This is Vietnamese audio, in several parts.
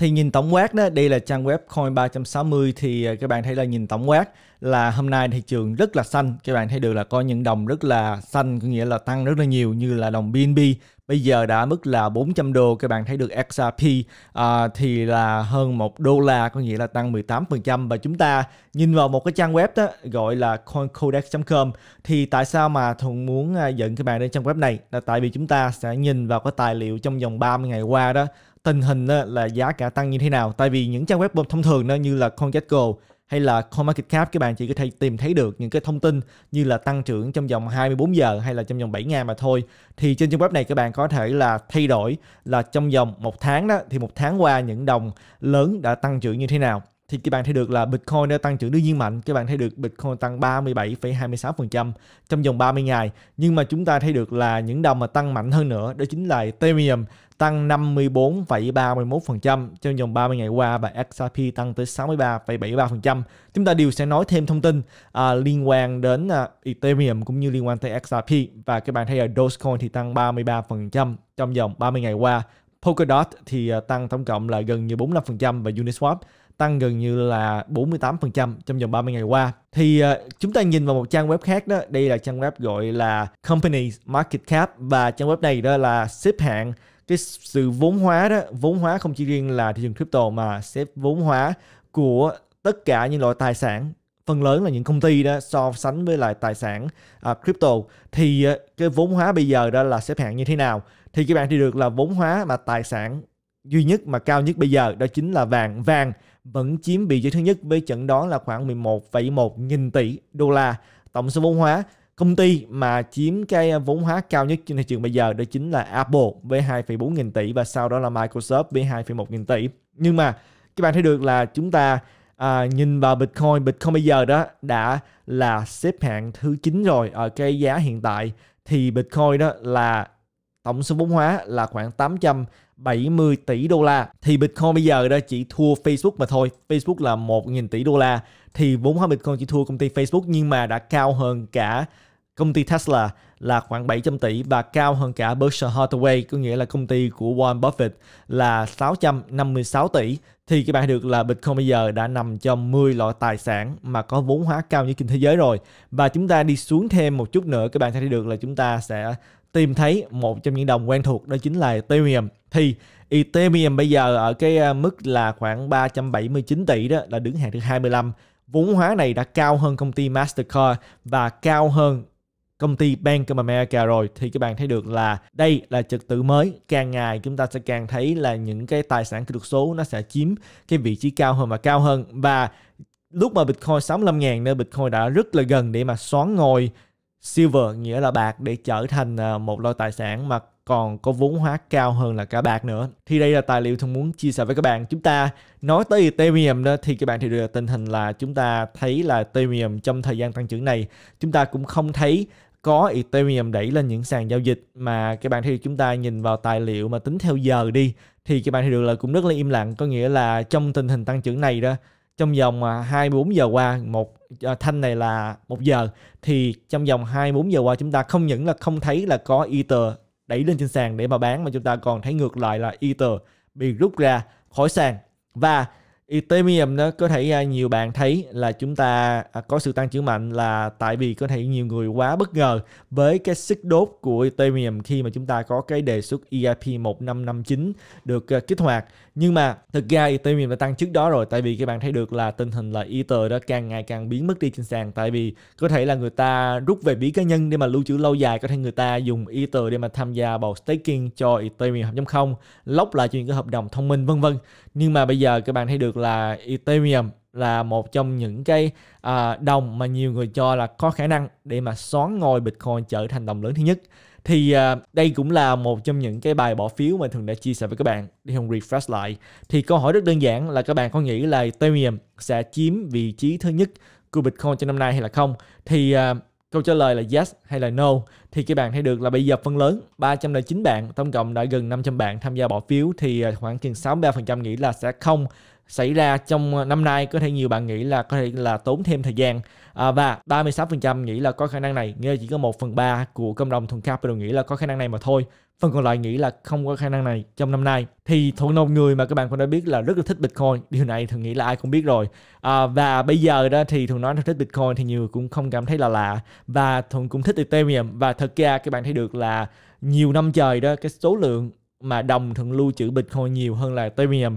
thì nhìn tổng quát đó đây là trang web coin 360 thì à, các bạn thấy là nhìn tổng quát là hôm nay thị trường rất là xanh các bạn thấy được là có những đồng rất là xanh có nghĩa là tăng rất là nhiều như là đồng BNB bây giờ đã mức là 400 đô các bạn thấy được XRP à, thì là hơn 1 đô la có nghĩa là tăng 18% và chúng ta nhìn vào một cái trang web đó gọi là coincodex.com thì tại sao mà thuận muốn à, dẫn các bạn đến trang web này là tại vì chúng ta sẽ nhìn vào cái tài liệu trong vòng 30 ngày qua đó tình hình là giá cả tăng như thế nào tại vì những trang web thông thường như là CoinGecko hay là CoinMarketCap các bạn chỉ có thể tìm thấy được những cái thông tin như là tăng trưởng trong vòng 24 giờ hay là trong vòng 7 ngày mà thôi thì trên trang web này các bạn có thể là thay đổi là trong vòng một tháng đó thì một tháng qua những đồng lớn đã tăng trưởng như thế nào thì các bạn thấy được là Bitcoin đã tăng trưởng đương nhiên mạnh. Các bạn thấy được Bitcoin tăng 37,26% trong vòng 30 ngày. Nhưng mà chúng ta thấy được là những đồng mà tăng mạnh hơn nữa đó chính là Ethereum tăng 54,31% trong vòng 30 ngày qua và XRP tăng tới 63,73%. Chúng ta đều sẽ nói thêm thông tin à, liên quan đến à, Ethereum cũng như liên quan tới XRP và các bạn thấy là Dogecoin thì tăng 33% trong vòng 30 ngày qua. Polkadot thì à, tăng tổng cộng là gần như 45% và Uniswap tăng gần như là 48% trong vòng 30 ngày qua. Thì ờ, chúng ta nhìn vào một trang web khác đó, đây là trang web gọi là Company Market Cap và trang web này đó là xếp hạng cái sự vốn hóa đó, vốn hóa không chỉ riêng là thị trường crypto mà xếp vốn hóa của tất cả những loại tài sản phần lớn là những công ty đó so sánh với lại tài sản à, crypto thì ờ, cái vốn hóa bây giờ đó là xếp hạng như thế nào thì các bạn thì được là vốn hóa mà tài sản duy nhất mà cao nhất bây giờ đó chính là vàng. Vàng vẫn chiếm vị trí thứ nhất với trận đó là khoảng 11,1 nghìn tỷ đô la. Tổng số vốn hóa công ty mà chiếm cái vốn hóa cao nhất trên thị trường bây giờ đó chính là Apple với 2,4 nghìn tỷ và sau đó là Microsoft với 2,1 nghìn tỷ. Nhưng mà các bạn thấy được là chúng ta à, nhìn vào Bitcoin, Bitcoin bây giờ đó đã là xếp hạng thứ 9 rồi ở cái giá hiện tại thì Bitcoin đó là tổng số vốn hóa là khoảng 870 tỷ đô la thì Bitcoin bây giờ đó chỉ thua Facebook mà thôi Facebook là 1.000 tỷ đô la thì vốn hóa Bitcoin chỉ thua công ty Facebook nhưng mà đã cao hơn cả công ty Tesla là khoảng 700 tỷ và cao hơn cả Berkshire Hathaway có nghĩa là công ty của Warren Buffett là 656 tỷ thì các bạn được là Bitcoin bây giờ đã nằm trong 10 loại tài sản mà có vốn hóa cao nhất trên thế giới rồi và chúng ta đi xuống thêm một chút nữa các bạn sẽ thấy được là chúng ta sẽ tìm thấy một trong những đồng quen thuộc đó chính là Ethereum. Thì Ethereum bây giờ ở cái à, mức là khoảng 379 tỷ đó là đứng hàng thứ 25. Vốn hóa này đã cao hơn công ty Mastercard và cao hơn công ty Bank of America rồi thì các bạn thấy được là đây là trật tự mới càng ngày chúng ta sẽ càng thấy là những cái tài sản kỹ thuật số nó sẽ chiếm cái vị trí cao hơn và cao hơn và lúc mà Bitcoin 65 ngàn nơi Bitcoin đã rất là gần để mà xoán ngồi silver nghĩa là bạc để trở thành à, một loại tài sản mà còn có vốn hóa cao hơn là cả bạc nữa. Thì đây là tài liệu tôi muốn chia sẻ với các bạn. Chúng ta nói tới Ethereum đó thì các bạn thì được tình hình là chúng ta thấy là Ethereum trong thời gian tăng trưởng này chúng ta cũng không thấy có Ethereum đẩy lên những sàn giao dịch mà các bạn thì chúng ta nhìn vào tài liệu mà tính theo giờ đi thì các bạn thì được là cũng rất là im lặng có nghĩa là trong tình hình tăng trưởng này đó trong vòng 24 à, giờ qua một à, thanh này là một giờ thì trong vòng 24 giờ qua chúng ta không những là không thấy là có Ether đẩy lên trên sàn để mà bán mà chúng ta còn thấy ngược lại là Ether bị rút ra khỏi sàn và Ethereum nó có thể à, nhiều bạn thấy là chúng ta có sự tăng trưởng mạnh là tại vì có thể nhiều người quá bất ngờ với cái sức đốt của Ethereum khi mà chúng ta có cái đề xuất EIP 1559 được kích hoạt nhưng mà thực ra Ethereum đã tăng trước đó rồi tại vì các bạn thấy được là tình hình là Ether đó càng ngày càng biến mất đi trên sàn tại vì có thể là người ta rút về ví cá nhân để mà lưu trữ lâu dài có thể người ta dùng Ether để mà tham gia bầu staking cho Ethereum 0 0 lóc lại cho những cái hợp đồng thông minh vân vân nhưng mà bây giờ các bạn thấy được là Ethereum là một trong những cái à, đồng mà nhiều người cho là có khả năng để mà xoán ngôi Bitcoin trở thành đồng lớn thứ nhất thì à, đây cũng là một trong những cái bài bỏ phiếu mà thường đã chia sẻ với các bạn để hồng refresh lại thì câu hỏi rất đơn giản là các bạn có nghĩ là Ethereum sẽ chiếm vị trí thứ nhất của Bitcoin trong năm nay hay là không thì à, Câu trả lời là yes hay là no thì các bạn thấy được là bây giờ phần lớn 309 bạn, tổng cộng đã gần 500 bạn tham gia bỏ phiếu thì à, khoảng chừng 63% nghĩ là sẽ không xảy ra trong à, năm nay có thể nhiều bạn nghĩ là có thể là tốn thêm thời gian à, và 36% nghĩ là có khả năng này nghĩa là chỉ có 1 phần 3 của cộng đồng thuần capital nghĩ là có khả năng này mà thôi Phần còn lại nghĩ là không có khả năng này trong năm nay. Thì thuận nộp người mà các bạn cũng đã biết là rất là thích Bitcoin. Điều này thường nghĩ là ai cũng biết rồi. À, và bây giờ đó thì thường nói là thích Bitcoin thì nhiều người cũng không cảm thấy là lạ. Và thường cũng thích Ethereum. Và thật ra các bạn thấy được là nhiều năm trời đó cái số lượng mà đồng thường lưu trữ Bitcoin nhiều hơn là Ethereum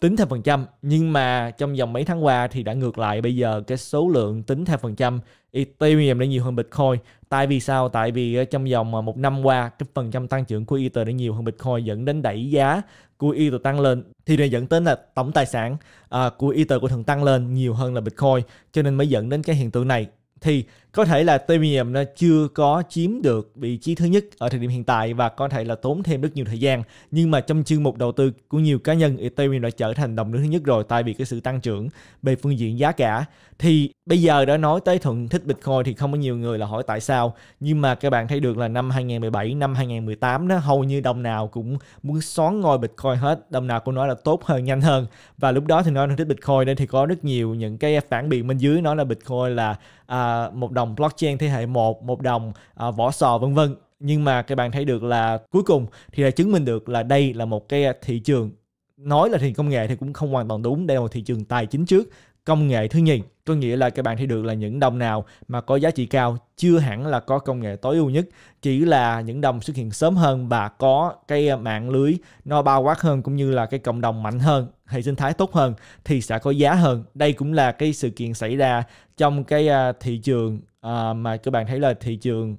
tính theo phần trăm nhưng mà trong vòng mấy tháng qua thì đã ngược lại bây giờ cái số lượng tính theo phần trăm Ethereum đã nhiều hơn Bitcoin Tại vì sao? Tại vì ờ, trong vòng ờ, một năm qua cái phần trăm tăng trưởng của Ether đã nhiều hơn Bitcoin dẫn đến đẩy giá của Ether tăng lên thì này dẫn đến là tổng tài sản ờ, của Ether của thằng tăng lên nhiều hơn là Bitcoin cho nên mới dẫn đến cái hiện tượng này thì có thể là Premium nó chưa có chiếm được vị trí thứ nhất ở thời điểm hiện tại và có thể là tốn thêm rất nhiều thời gian nhưng mà trong chương mục đầu tư của nhiều cá nhân Ethereum đã trở thành đồng đứng thứ nhất rồi tại vì cái sự tăng trưởng về phương diện giá cả thì bây giờ đã nói tới thuận thích Bitcoin thì không có nhiều người là hỏi tại sao nhưng mà các bạn thấy được là năm 2017 năm 2018 nó hầu như đồng nào cũng muốn xoắn ngôi Bitcoin hết đồng nào cũng nói là tốt hơn nhanh hơn và lúc đó thì nói thuận thích Bitcoin nên thì có rất nhiều những cái phản biện bên dưới nói là Bitcoin là à, một đồng đồng blockchain thế hệ 1, một đồng à, vỏ sò vân vân nhưng mà các bạn thấy được là cuối cùng thì đã chứng minh được là đây là một cái thị trường nói là thì công nghệ thì cũng không hoàn toàn đúng đây là một thị trường tài chính trước công nghệ thứ nhì có nghĩa là các bạn thấy được là những đồng nào mà có giá trị cao chưa hẳn là có công nghệ tối ưu nhất chỉ là những đồng xuất hiện sớm hơn và có cái à, mạng lưới nó bao quát hơn cũng như là cái cộng đồng mạnh hơn hệ sinh thái tốt hơn thì sẽ có giá hơn đây cũng là cái sự kiện xảy ra trong cái à, thị trường à, mà các bạn thấy là thị trường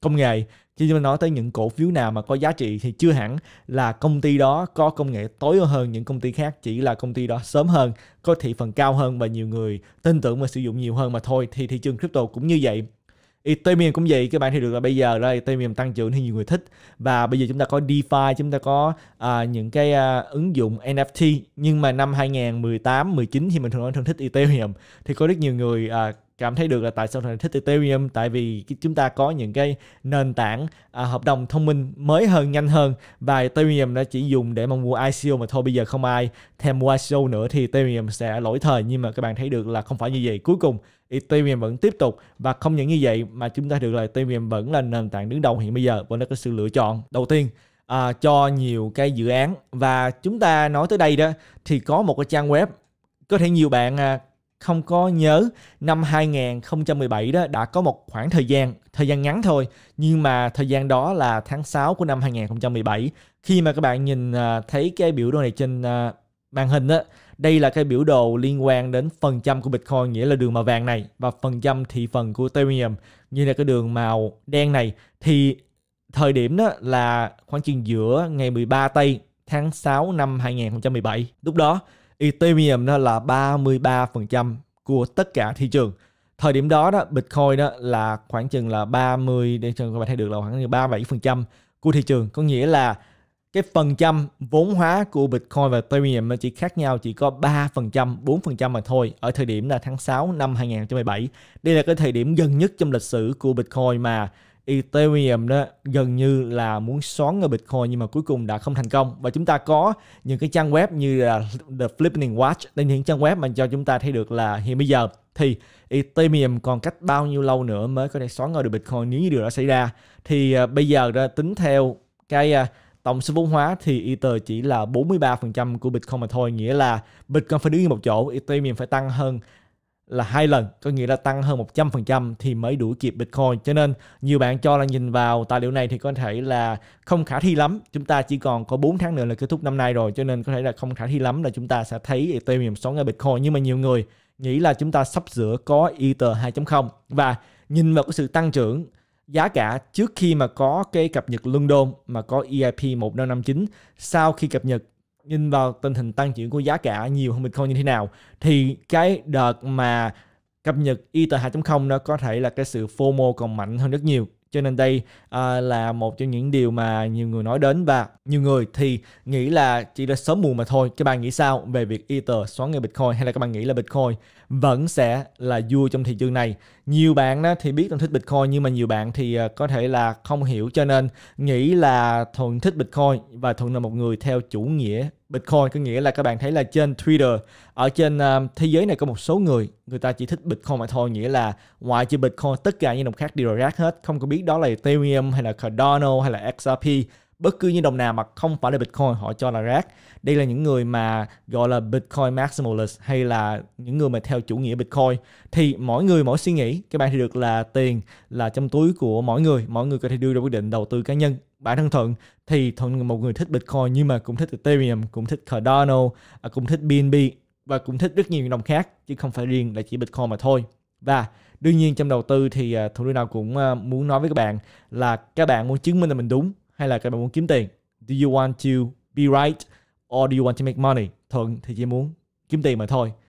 công nghệ khi chúng nói tới những cổ phiếu nào mà có giá trị thì chưa hẳn là công ty đó có công nghệ tối ưu hơn những công ty khác chỉ là công ty đó sớm hơn có thị phần cao hơn và nhiều người tin tưởng và sử dụng nhiều hơn mà thôi thì thị trường crypto cũng như vậy Ethereum cũng vậy các bạn thì được là bây giờ là Ethereum tăng trưởng thì nhiều người thích và bây giờ chúng ta có DeFi chúng ta có à, những cái à, ứng dụng NFT nhưng mà năm 2018 19 thì mình thường nói thường thích Ethereum thì có rất nhiều người à, cảm thấy được là tại sao thằng thích Ethereum tại vì chúng ta có những cái nền tảng à, hợp đồng thông minh mới hơn nhanh hơn và Ethereum đã chỉ dùng để mà mua ICO mà thôi bây giờ không ai thèm mua ICO nữa thì Ethereum sẽ lỗi thời nhưng mà các bạn thấy được là không phải như vậy cuối cùng Ethereum vẫn tiếp tục và không những như vậy mà chúng ta được là Ethereum vẫn là nền tảng đứng đầu hiện bây giờ và nó có sự lựa chọn đầu tiên à, cho nhiều cái dự án và chúng ta nói tới đây đó thì có một cái trang web có thể nhiều bạn à, không có nhớ năm 2017 đó đã có một khoảng thời gian thời gian ngắn thôi nhưng mà thời gian đó là tháng 6 của năm 2017 khi mà các bạn nhìn à, thấy cái biểu đồ này trên à, màn hình đó đây là cái biểu đồ liên quan đến phần trăm của Bitcoin nghĩa là đường màu vàng này và phần trăm thị phần của Ethereum như là cái đường màu đen này thì thời điểm đó là khoảng chừng giữa ngày 13 tây tháng 6 năm 2017 lúc đó Ethereum đó là 33% của tất cả thị trường. Thời điểm đó đó Bitcoin đó là khoảng chừng là 30 để cho các bạn thấy được là khoảng 37% của thị trường. Có nghĩa là cái phần trăm vốn hóa của Bitcoin và Ethereum nó chỉ khác nhau chỉ có 3%, 4% mà thôi ở thời điểm là tháng 6 năm 2017. Đây là cái thời điểm gần nhất trong lịch sử của Bitcoin mà Ethereum đó gần như là muốn xoắn ở Bitcoin nhưng mà cuối cùng đã không thành công và chúng ta có những cái trang web như là The Flipping Watch là những trang web mà cho chúng ta thấy được là hiện bây giờ thì Ethereum còn cách bao nhiêu lâu nữa mới có thể xoắn ngôi được Bitcoin nếu như điều đó xảy ra thì uh, bây giờ uh, tính theo cái uh, tổng số vốn hóa thì Ether chỉ là 43% của Bitcoin mà thôi nghĩa là Bitcoin phải đứng yên một chỗ Ethereum phải tăng hơn là hai lần có nghĩa là tăng hơn 100% thì mới đuổi kịp Bitcoin cho nên nhiều bạn cho là nhìn vào tài liệu này thì có thể là không khả thi lắm chúng ta chỉ còn có 4 tháng nữa là kết thúc năm nay rồi cho nên có thể là không khả thi lắm là chúng ta sẽ thấy Ethereum sống ở Bitcoin nhưng mà nhiều người nghĩ là chúng ta sắp sửa có Ether 2.0 và nhìn vào cái sự tăng trưởng giá cả trước khi mà có cái cập nhật London mà có EIP 1559 sau khi cập nhật nhìn vào tình hình tăng trưởng của giá cả nhiều hơn Bitcoin như thế nào thì cái đợt mà cập nhật Ether 2.0 nó có thể là cái sự FOMO còn mạnh hơn rất nhiều cho nên đây à, là một trong những điều mà nhiều người nói đến và nhiều người thì nghĩ là chỉ là sớm muộn mà thôi các bạn nghĩ sao về việc Ether xóa ngay Bitcoin hay là các bạn nghĩ là Bitcoin vẫn sẽ là vua trong thị trường này nhiều bạn đó thì biết thân thích Bitcoin nhưng mà nhiều bạn thì à, có thể là không hiểu cho nên nghĩ là thuần thích Bitcoin và thuần là một người theo chủ nghĩa Bitcoin có nghĩa là các bạn thấy là trên Twitter ở trên um, thế giới này có một số người người ta chỉ thích Bitcoin mà thôi nghĩa là ngoài trừ Bitcoin tất cả những đồng khác đều rác hết không có biết đó là Ethereum hay là Cardano hay là XRP bất cứ những đồng nào mà không phải là Bitcoin họ cho là rác. Đây là những người mà gọi là Bitcoin maximalist hay là những người mà theo chủ nghĩa Bitcoin. Thì mỗi người mỗi suy nghĩ, các bạn thì được là tiền là trong túi của mỗi người. Mỗi người có thể đưa ra quyết định đầu tư cá nhân. Bản thân Thuận thì Thuận một người thích Bitcoin nhưng mà cũng thích Ethereum, cũng thích Cardano, à, cũng thích BNB và cũng thích rất nhiều đồng khác chứ không phải riêng là chỉ Bitcoin mà thôi. Và đương nhiên trong đầu tư thì à, Thuận nào cũng à, muốn nói với các bạn là các bạn muốn chứng minh là mình đúng hay là các bạn muốn kiếm tiền do you want to be right or do you want to make money thuận thì chỉ muốn kiếm tiền mà thôi